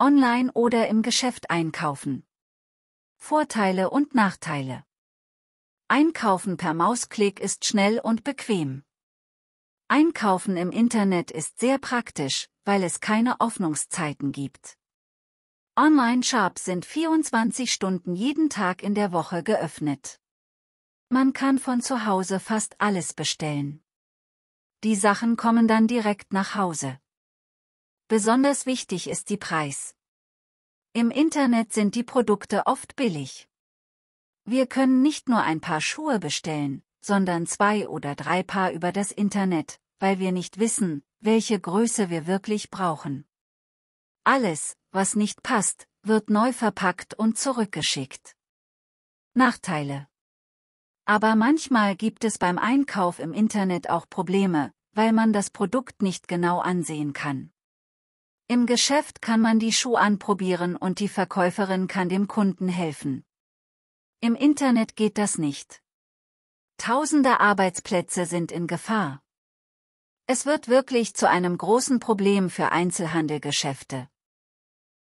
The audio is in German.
online oder im Geschäft einkaufen. Vorteile und Nachteile. Einkaufen per Mausklick ist schnell und bequem. Einkaufen im Internet ist sehr praktisch, weil es keine Öffnungszeiten gibt. Online-Shops sind 24 Stunden jeden Tag in der Woche geöffnet. Man kann von zu Hause fast alles bestellen. Die Sachen kommen dann direkt nach Hause. Besonders wichtig ist die Preis. Im Internet sind die Produkte oft billig. Wir können nicht nur ein paar Schuhe bestellen, sondern zwei oder drei Paar über das Internet, weil wir nicht wissen, welche Größe wir wirklich brauchen. Alles, was nicht passt, wird neu verpackt und zurückgeschickt. Nachteile. Aber manchmal gibt es beim Einkauf im Internet auch Probleme, weil man das Produkt nicht genau ansehen kann. Im Geschäft kann man die Schuhe anprobieren und die Verkäuferin kann dem Kunden helfen. Im Internet geht das nicht. Tausende Arbeitsplätze sind in Gefahr. Es wird wirklich zu einem großen Problem für Einzelhandelgeschäfte.